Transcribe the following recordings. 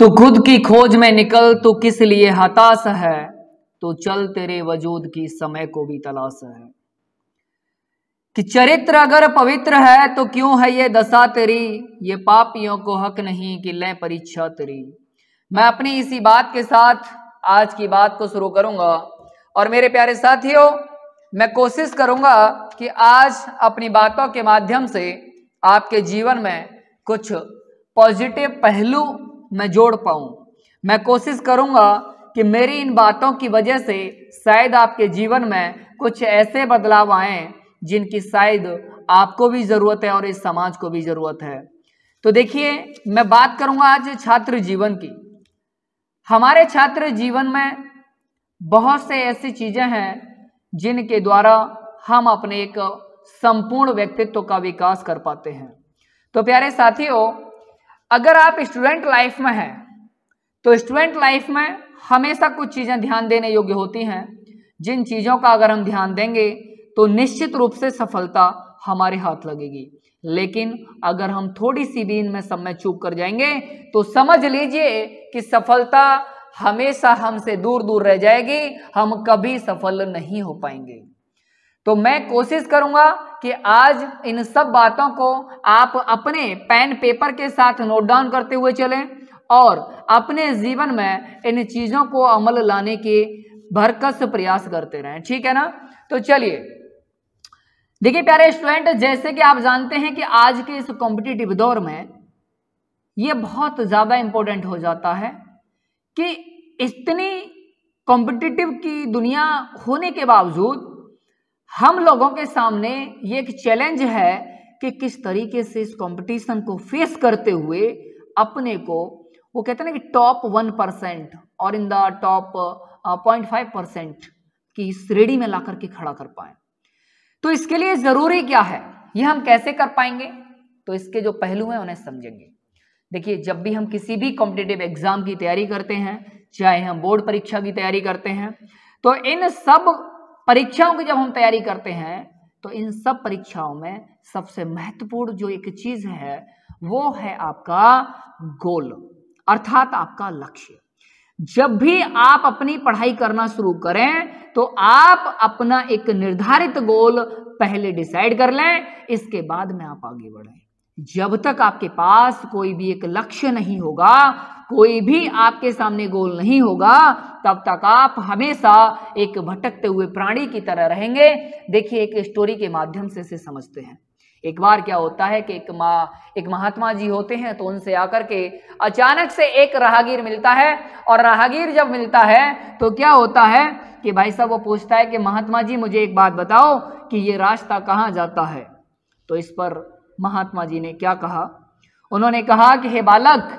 तो खुद की खोज में निकल तो किस लिए हताश है तो चल तेरे वजूद की समय को भी तलाश है कि चरित्र अगर पवित्र है तो क्यों है ये दशा तेरी ये पापियों को हक नहीं कि लें परीक्षा तेरी मैं अपनी इसी बात के साथ आज की बात को शुरू करूंगा और मेरे प्यारे साथियों मैं कोशिश करूंगा कि आज अपनी बातों के माध्यम से आपके जीवन में कुछ पॉजिटिव पहलू मैं जोड़ पाऊँ मैं कोशिश करूँगा कि मेरी इन बातों की वजह से शायद आपके जीवन में कुछ ऐसे बदलाव आए जिनकी शायद आपको भी ज़रूरत है और इस समाज को भी ज़रूरत है तो देखिए मैं बात करूंगा आज छात्र जीवन की हमारे छात्र जीवन में बहुत से ऐसी चीज़ें हैं जिनके द्वारा हम अपने एक संपूर्ण व्यक्तित्व का विकास कर पाते हैं तो प्यारे साथियों अगर आप स्टूडेंट लाइफ में हैं तो स्टूडेंट लाइफ में हमेशा कुछ चीज़ें ध्यान देने योग्य होती हैं जिन चीज़ों का अगर हम ध्यान देंगे तो निश्चित रूप से सफलता हमारे हाथ लगेगी लेकिन अगर हम थोड़ी सी भी इनमें समय चूक कर जाएंगे तो समझ लीजिए कि सफलता हमेशा हमसे दूर दूर रह जाएगी हम कभी सफल नहीं हो पाएंगे तो मैं कोशिश करूंगा कि आज इन सब बातों को आप अपने पेन पेपर के साथ नोट डाउन करते हुए चलें और अपने जीवन में इन चीज़ों को अमल लाने के भरकस प्रयास करते रहें ठीक है ना तो चलिए देखिए प्यारे स्टूडेंट जैसे कि आप जानते हैं कि आज के इस कॉम्पिटिटिव दौर में ये बहुत ज़्यादा इंपॉर्टेंट हो जाता है कि इतनी कॉम्पिटिटिव की दुनिया होने के बावजूद हम लोगों के सामने ये एक चैलेंज है कि किस तरीके से इस कंपटीशन को फेस करते हुए अपने को वो कहते हैं ना कि टॉप वन परसेंट और in the top point five percent की श्रेणी में ला करके खड़ा कर पाए तो इसके लिए जरूरी क्या है ये हम कैसे कर पाएंगे तो इसके जो पहलू हैं उन्हें समझेंगे देखिए जब भी हम किसी भी कॉम्पिटेटिव एग्जाम की तैयारी करते हैं चाहे हम बोर्ड परीक्षा की तैयारी करते हैं तो इन सब परीक्षाओं की जब हम तैयारी करते हैं तो इन सब परीक्षाओं में सबसे महत्वपूर्ण जो एक चीज है वो है आपका गोल अर्थात आपका लक्ष्य जब भी आप अपनी पढ़ाई करना शुरू करें तो आप अपना एक निर्धारित गोल पहले डिसाइड कर लें इसके बाद में आप आगे बढ़ें जब तक आपके पास कोई भी एक लक्ष्य नहीं होगा कोई भी आपके सामने गोल नहीं होगा तब तक आप हमेशा एक भटकते हुए प्राणी की तरह रहेंगे देखिए एक स्टोरी के माध्यम से इसे समझते हैं एक बार क्या होता है कि एक माँ एक महात्मा जी होते हैं तो उनसे आकर के अचानक से एक राहगीर मिलता है और राहगीर जब मिलता है तो क्या होता है कि भाई साहब वो पूछता है कि महात्मा जी मुझे एक बात बताओ कि ये रास्ता कहाँ जाता है तो इस पर महात्मा जी ने क्या कहा उन्होंने कहा कि हे बालक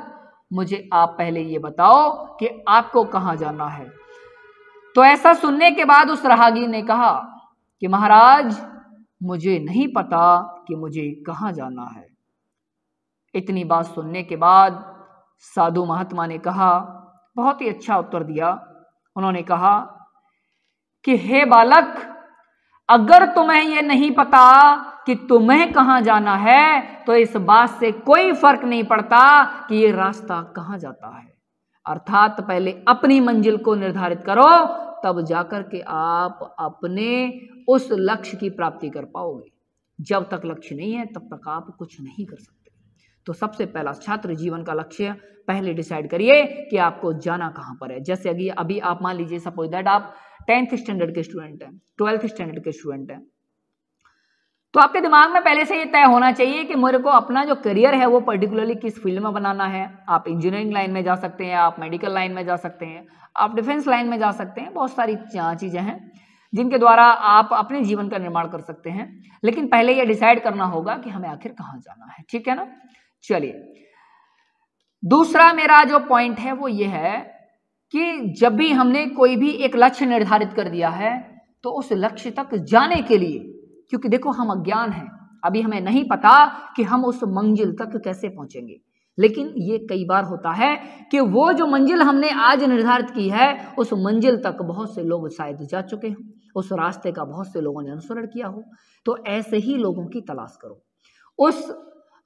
मुझे आप पहले ये बताओ कि आपको कहाँ जाना है तो ऐसा सुनने के बाद उस रहागी ने कहा कि महाराज मुझे नहीं पता कि मुझे कहाँ जाना है इतनी बात सुनने के बाद साधु महात्मा ने कहा बहुत ही अच्छा उत्तर दिया उन्होंने कहा कि हे बालक अगर तुम्हें यह नहीं पता कि तुम्हें कहां जाना है तो इस बात से कोई फर्क नहीं पड़ता कि यह रास्ता कहां जाता है अर्थात पहले अपनी मंजिल को निर्धारित करो तब जाकर के आप अपने उस लक्ष्य की प्राप्ति कर पाओगे जब तक लक्ष्य नहीं है तब तक आप कुछ नहीं कर सकते तो सबसे पहला छात्र जीवन का लक्ष्य पहले डिसाइड करिए कि आपको जाना कहां पर है जैसे अभी अभी आप मान लीजिए सपोज दैट आप टेंथ स्टैंडर्ड के स्टूडेंट हैं ट्वेल्थ स्टैंडर्ड के स्टूडेंट हैं तो आपके दिमाग में पहले से ये तय होना चाहिए कि मेरे को अपना जो करियर है वो पर्टिकुलरली किस फील्ड में बनाना है आप इंजीनियरिंग लाइन में जा सकते हैं आप मेडिकल लाइन में जा सकते हैं आप डिफेंस लाइन में जा सकते हैं बहुत सारी हाँ, चीज़ें हैं जिनके द्वारा आप अपने जीवन का निर्माण कर सकते हैं लेकिन पहले ये डिसाइड करना होगा कि हमें आखिर कहाँ जाना है ठीक है ना चलिए दूसरा मेरा जो पॉइंट है वो ये है कि जब भी हमने कोई भी एक लक्ष्य निर्धारित कर दिया है तो उस लक्ष्य तक जाने के लिए क्योंकि देखो हम अज्ञान हैं अभी हमें नहीं पता कि हम उस मंजिल तक कैसे पहुंचेंगे लेकिन ये कई बार होता है कि वो जो मंजिल हमने आज निर्धारित की है उस मंजिल तक बहुत से लोग शायद जा चुके हों उस रास्ते का बहुत से लोगों ने अनुसरण किया हो तो ऐसे ही लोगों की तलाश करो उस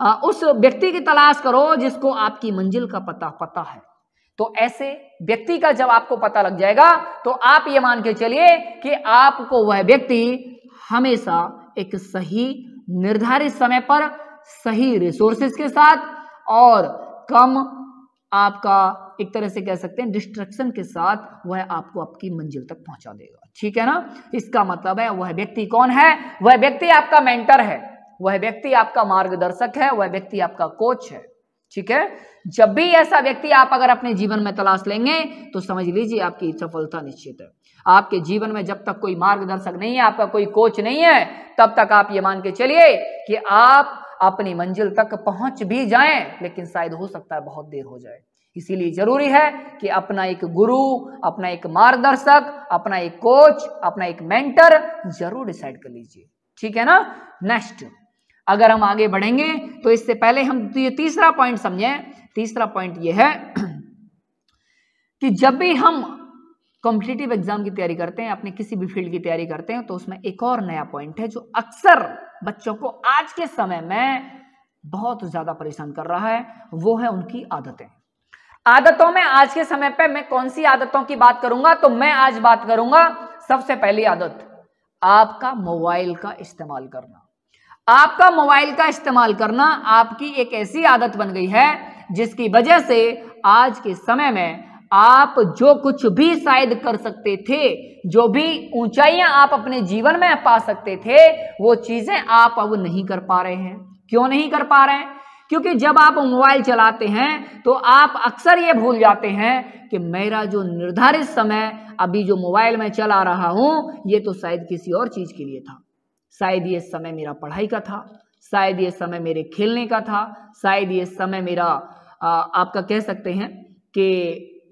आ, उस व्यक्ति की तलाश करो जिसको आपकी मंजिल का पता पता है तो ऐसे व्यक्ति का जब आपको पता लग जाएगा तो आप ये मान के चलिए कि आपको वह व्यक्ति हमेशा एक सही निर्धारित समय पर सही रिसोर्सेस के साथ और कम आपका एक तरह से कह सकते हैं डिस्ट्रक्शन के साथ वह आपको आपकी मंजिल तक पहुंचा देगा ठीक है ना इसका मतलब है वह व्यक्ति कौन है वह व्यक्ति आपका मेंटर है वह व्यक्ति आपका मार्गदर्शक है वह व्यक्ति आपका कोच है ठीक है जब भी ऐसा व्यक्ति आप अगर अपने जीवन में तलाश लेंगे तो समझ लीजिए आपकी सफलता निश्चित है आपके जीवन में जब तक कोई मार्गदर्शक नहीं है आपका कोई कोच नहीं है तब तक आप ये मान के चलिए कि आप अपनी मंजिल तक पहुंच भी जाएं लेकिन शायद हो सकता है बहुत देर हो जाए इसीलिए जरूरी है कि अपना एक गुरु अपना एक मार्गदर्शक अपना एक कोच अपना एक मेंटर जरूर डिसाइड कर लीजिए ठीक है ना नेक्स्ट अगर हम आगे बढ़ेंगे तो इससे पहले हम तो ये तीसरा पॉइंट समझें तीसरा पॉइंट ये है कि जब भी हम कॉम्पिटेटिव एग्जाम की तैयारी करते हैं अपने किसी भी फील्ड की तैयारी करते हैं तो उसमें एक और नया पॉइंट है जो अक्सर बच्चों को आज के समय में बहुत ज्यादा परेशान कर रहा है वो है उनकी आदतें आदतों में आज के समय पर मैं कौन सी आदतों की बात करूंगा तो मैं आज बात करूंगा सबसे पहली आदत आपका मोबाइल का इस्तेमाल करना आपका मोबाइल का इस्तेमाल करना आपकी एक ऐसी आदत बन गई है जिसकी वजह से आज के समय में आप जो कुछ भी शायद कर सकते थे जो भी ऊंचाइयां आप अपने जीवन में पा सकते थे वो चीजें आप अब नहीं कर पा रहे हैं क्यों नहीं कर पा रहे हैं क्योंकि जब आप मोबाइल चलाते हैं तो आप अक्सर ये भूल जाते हैं कि मेरा जो निर्धारित समय अभी जो मोबाइल में चला रहा हूं ये तो शायद किसी और चीज के लिए था शायद ये समय मेरा पढ़ाई का था शायद ये समय मेरे खेलने का था शायद ये समय मेरा आ, आपका कह सकते हैं कि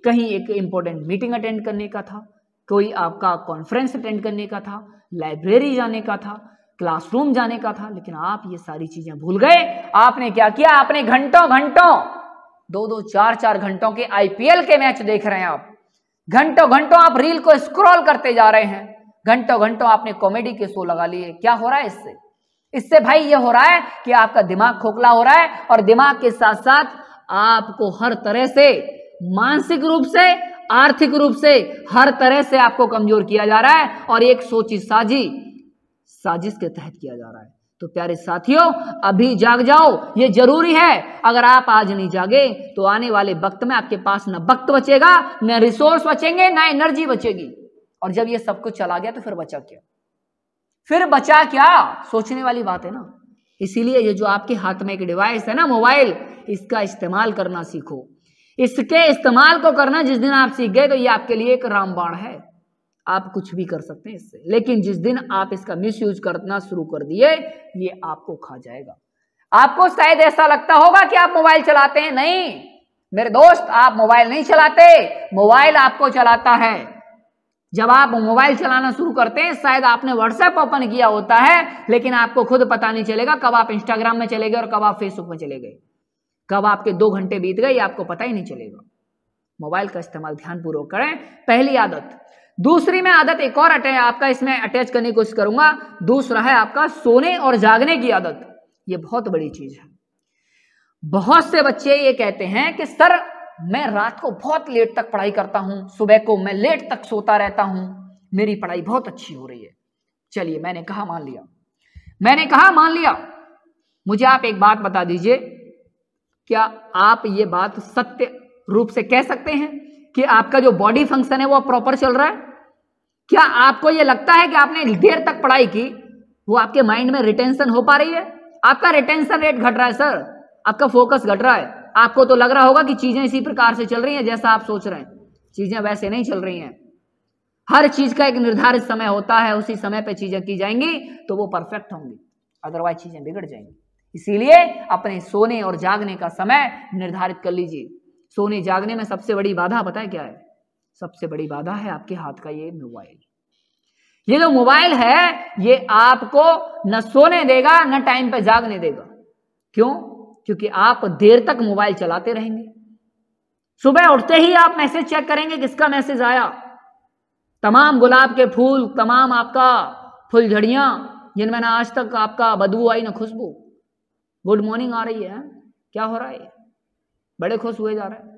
कहीं एक इम्पोर्टेंट मीटिंग अटेंड करने का था कोई आपका कॉन्फ्रेंस अटेंड करने का था लाइब्रेरी जाने का था क्लासरूम जाने का था लेकिन आप ये सारी चीजें भूल गए आपने क्या किया आपने घंटों घंटों दो दो चार चार घंटों के आईपीएल के मैच देख रहे हैं आप घंटों घंटों आप रील को स्क्रॉल करते जा रहे हैं घंटों घंटों आपने कॉमेडी के शो लगा लिए क्या हो रहा है इससे इससे भाई ये हो रहा है कि आपका दिमाग खोखला हो रहा है और दिमाग के साथ साथ आपको हर तरह से मानसिक रूप से आर्थिक रूप से हर तरह से आपको कमजोर किया जा रहा है और एक सोची साजी साजिश के तहत किया जा रहा है तो प्यारे साथियों अभी जाग जाओ ये जरूरी है अगर आप आज नहीं जागे तो आने वाले वक्त में आपके पास ना वक्त बचेगा ना रिसोर्स बचेंगे ना एनर्जी बचेगी और जब ये सब कुछ चला गया तो फिर बचा क्या फिर बचा क्या सोचने वाली बात है ना इसीलिए ये जो आपके हाथ में एक डिवाइस है ना मोबाइल इसका इस्तेमाल करना सीखो इसके इस्तेमाल को करना जिस दिन आप सीख गए तो ये आपके लिए एक रामबाण है आप कुछ भी कर सकते हैं इससे लेकिन जिस दिन आप इसका मिसयूज करना शुरू कर दिए ये आपको खा जाएगा आपको शायद ऐसा लगता होगा कि आप मोबाइल चलाते हैं नहीं मेरे दोस्त आप मोबाइल नहीं चलाते मोबाइल आपको चलाता है जब आप मोबाइल चलाना शुरू करते हैं शायद आपने व्हाट्सएप ओपन किया होता है लेकिन आपको खुद पता नहीं चलेगा कब आप इंस्टाग्राम में चले गए और कब आप फेसबुक में चले गए कब आपके दो घंटे बीत गए आपको पता ही नहीं चलेगा मोबाइल का इस्तेमाल ध्यानपूर्वक करें पहली आदत दूसरी में आदत एक और अटै आपका इसमें अटैच करने की कोशिश करूंगा दूसरा है आपका सोने और जागने की आदत ये बहुत बड़ी चीज है बहुत से बच्चे ये कहते हैं कि सर मैं रात को बहुत लेट तक पढ़ाई करता हूँ सुबह को मैं लेट तक सोता रहता हूँ मेरी पढ़ाई बहुत अच्छी हो रही है चलिए मैंने कहा मान लिया मैंने कहा मान लिया मुझे आप एक बात बता दीजिए क्या आप ये बात सत्य रूप से कह सकते हैं कि आपका जो बॉडी फंक्शन है वो प्रॉपर चल रहा है क्या आपको ये लगता है कि आपने देर तक पढ़ाई की वो आपके माइंड में रिटेंशन हो पा रही है आपका रिटेंशन रेट घट रहा है सर आपका फोकस घट रहा है आपको तो लग रहा होगा कि चीजें इसी प्रकार से चल रही हैं जैसा आप सोच रहे हैं चीजें वैसे नहीं चल रही हैं हर चीज का एक निर्धारित समय होता है उसी समय पर चीजें की जाएंगी तो वो परफेक्ट होंगी अदरवाइज चीजें बिगड़ जाएंगी इसीलिए अपने सोने और जागने का समय निर्धारित कर लीजिए सोने जागने में सबसे बड़ी बाधा पता है क्या है सबसे बड़ी बाधा है आपके हाथ का ये मोबाइल ये जो मोबाइल है ये आपको न सोने देगा न टाइम पे जागने देगा क्यों क्योंकि आप देर तक मोबाइल चलाते रहेंगे सुबह उठते ही आप मैसेज चेक करेंगे किसका मैसेज आया तमाम गुलाब के फूल तमाम आपका फुलझड़ियां जिनमें ना आज तक आपका बदबू आई ना खुशबू गुड मॉर्निंग आ रही है क्या हो रहा है बड़े खुश हुए जा रहे हैं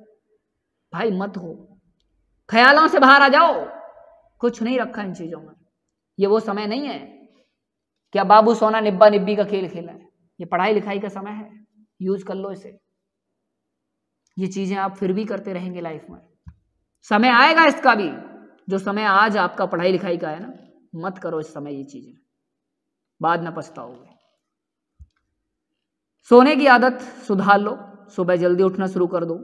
भाई मत हो ख्यालों से बाहर आ जाओ कुछ नहीं रखा इन चीज़ों में ये वो समय नहीं है क्या बाबू सोना निब्बा निब्बी का खेल खेला है ये पढ़ाई लिखाई का समय है यूज कर लो इसे ये चीजें आप फिर भी करते रहेंगे लाइफ में समय आएगा इसका भी जो समय आज आपका पढ़ाई लिखाई का है ना मत करो इस समय ये चीजें बाद में पछताओगे सोने की आदत सुधार लो सुबह जल्दी उठना शुरू कर दो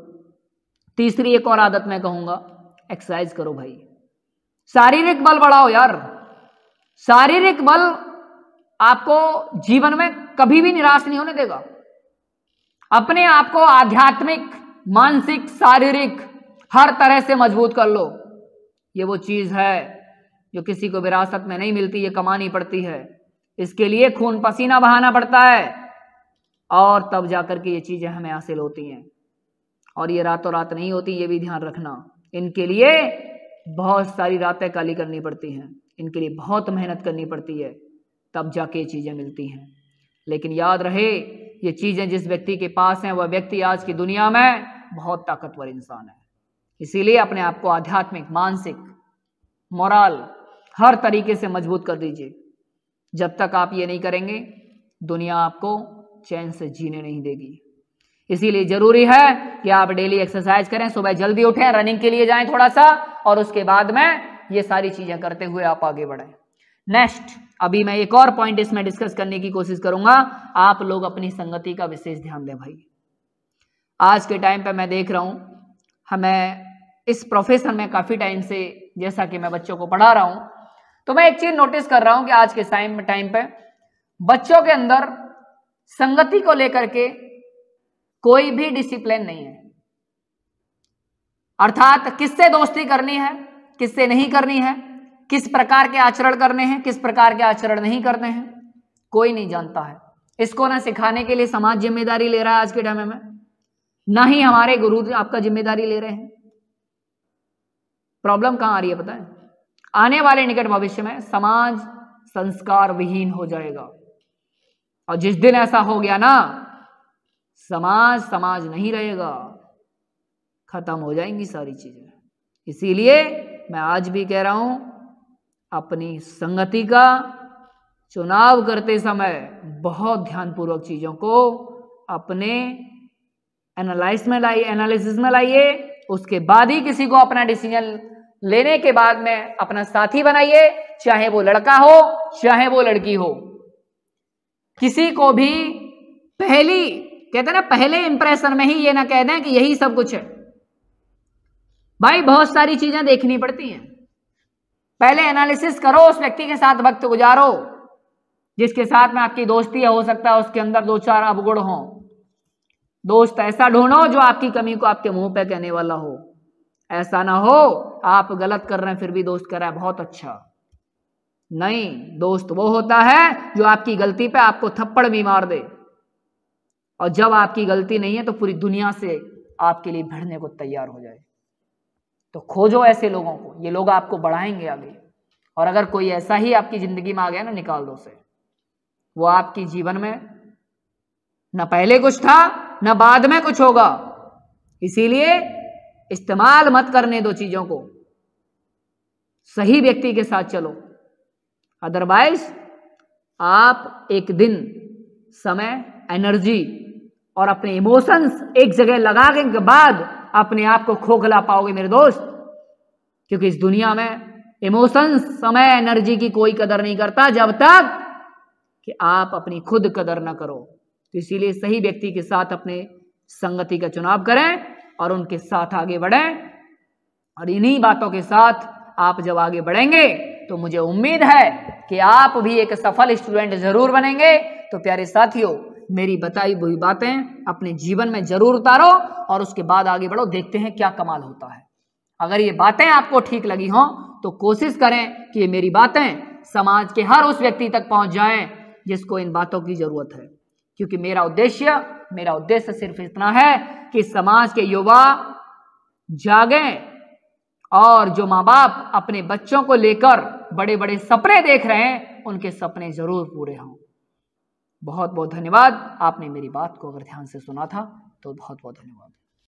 तीसरी एक और आदत मैं कहूंगा एक्सरसाइज करो भाई शारीरिक बल बढ़ाओ यार शारीरिक बल आपको जीवन में कभी भी निराश नहीं होने देगा अपने आप को आध्यात्मिक मानसिक शारीरिक हर तरह से मजबूत कर लो ये वो चीज है जो किसी को विरासत में नहीं मिलती ये कमानी पड़ती है इसके लिए खून पसीना बहाना पड़ता है और तब जाकर के ये चीजें हमें हासिल होती हैं और ये रातों रात नहीं होती ये भी ध्यान रखना इनके लिए बहुत सारी रातें काली करनी पड़ती हैं इनके लिए बहुत मेहनत करनी पड़ती है तब जाके ये चीजें मिलती हैं लेकिन याद रहे ये चीज़ें जिस व्यक्ति के पास हैं वह व्यक्ति आज की दुनिया में बहुत ताकतवर इंसान है इसीलिए अपने आप को आध्यात्मिक मानसिक मोरल हर तरीके से मजबूत कर दीजिए जब तक आप ये नहीं करेंगे दुनिया आपको चैन से जीने नहीं देगी इसीलिए जरूरी है कि आप डेली एक्सरसाइज करें सुबह जल्दी उठें रनिंग के लिए जाएं थोड़ा सा और उसके बाद में ये सारी चीजें करते हुए आप आगे बढ़ें नेक्स्ट अभी मैं एक और पॉइंट इसमें डिस्कस करने की कोशिश करूंगा आप लोग अपनी संगति का विशेष ध्यान दें भाई आज के टाइम पे मैं देख रहा हूं हमें इस प्रोफेशन में काफी टाइम से जैसा कि मैं बच्चों को पढ़ा रहा हूं तो मैं एक चीज नोटिस कर रहा हूं कि आज के टाइम टाइम पे बच्चों के अंदर संगति को लेकर के कोई भी डिसिप्लिन नहीं है अर्थात किससे दोस्ती करनी है किससे नहीं करनी है किस प्रकार के आचरण करने हैं किस प्रकार के आचरण नहीं करने हैं कोई नहीं जानता है इसको ना सिखाने के लिए समाज जिम्मेदारी ले रहा है आज के टाइम में ना ही हमारे गुरु आपका जिम्मेदारी ले रहे हैं प्रॉब्लम कहां आ रही है पता है आने वाले निकट भविष्य में समाज संस्कार विहीन हो जाएगा और जिस दिन ऐसा हो गया ना समाज समाज नहीं रहेगा खत्म हो जाएंगी सारी चीजें इसीलिए मैं आज भी कह रहा हूं अपनी संगति का चुनाव करते समय बहुत ध्यानपूर्वक चीज़ों को अपने एनालाइज में लाइए एनालिसिस में लाइए उसके बाद ही किसी को अपना डिसीजन लेने के बाद में अपना साथी बनाइए चाहे वो लड़का हो चाहे वो लड़की हो किसी को भी पहली कहते ना पहले इंप्रेशन में ही ये ना कह दें कि यही सब कुछ है भाई बहुत सारी चीजें देखनी पड़ती हैं पहले एनालिसिस करो उस व्यक्ति के साथ वक्त गुजारो जिसके साथ में आपकी दोस्ती हो सकता है उसके अंदर दो चार अवगुण हो दोस्त ऐसा ढूंढो जो आपकी कमी को आपके मुंह पे कहने वाला हो ऐसा ना हो आप गलत कर रहे हैं फिर भी दोस्त कर रहा है बहुत अच्छा नहीं दोस्त वो होता है जो आपकी गलती पे आपको थप्पड़ भी मार दे और जब आपकी गलती नहीं है तो पूरी दुनिया से आपके लिए भिड़ने को तैयार हो जाए तो खोजो ऐसे लोगों को ये लोग आपको बढ़ाएंगे आगे और अगर कोई ऐसा ही आपकी जिंदगी में आ गया ना निकाल दो से वो आपकी जीवन में न पहले कुछ था न बाद में कुछ होगा इसीलिए इस्तेमाल मत करने दो चीजों को सही व्यक्ति के साथ चलो अदरवाइज आप एक दिन समय एनर्जी और अपने इमोशंस एक जगह लगाने के बाद अपने आप को खोखला पाओगे मेरे दोस्त क्योंकि इस दुनिया में इमोशन समय एनर्जी की कोई कदर नहीं करता जब तक कि आप अपनी खुद कदर ना करो तो इसीलिए सही व्यक्ति के साथ अपने संगति का चुनाव करें और उनके साथ आगे बढ़ें और इन्हीं बातों के साथ आप जब आगे बढ़ेंगे तो मुझे उम्मीद है कि आप भी एक सफल स्टूडेंट जरूर बनेंगे तो प्यारे साथियों मेरी बताई हुई बातें अपने जीवन में जरूर उतारो और उसके बाद आगे बढ़ो देखते हैं क्या कमाल होता है अगर ये बातें आपको ठीक लगी हों तो कोशिश करें कि ये मेरी बातें समाज के हर उस व्यक्ति तक पहुंच जाएं जिसको इन बातों की जरूरत है क्योंकि मेरा उद्देश्य मेरा उद्देश्य सिर्फ इतना है कि समाज के युवा जागें और जो माँ बाप अपने बच्चों को लेकर बड़े बड़े सपने देख रहे हैं उनके सपने जरूर पूरे हों बहुत बहुत धन्यवाद आपने मेरी बात को अगर ध्यान से सुना था तो बहुत बहुत धन्यवाद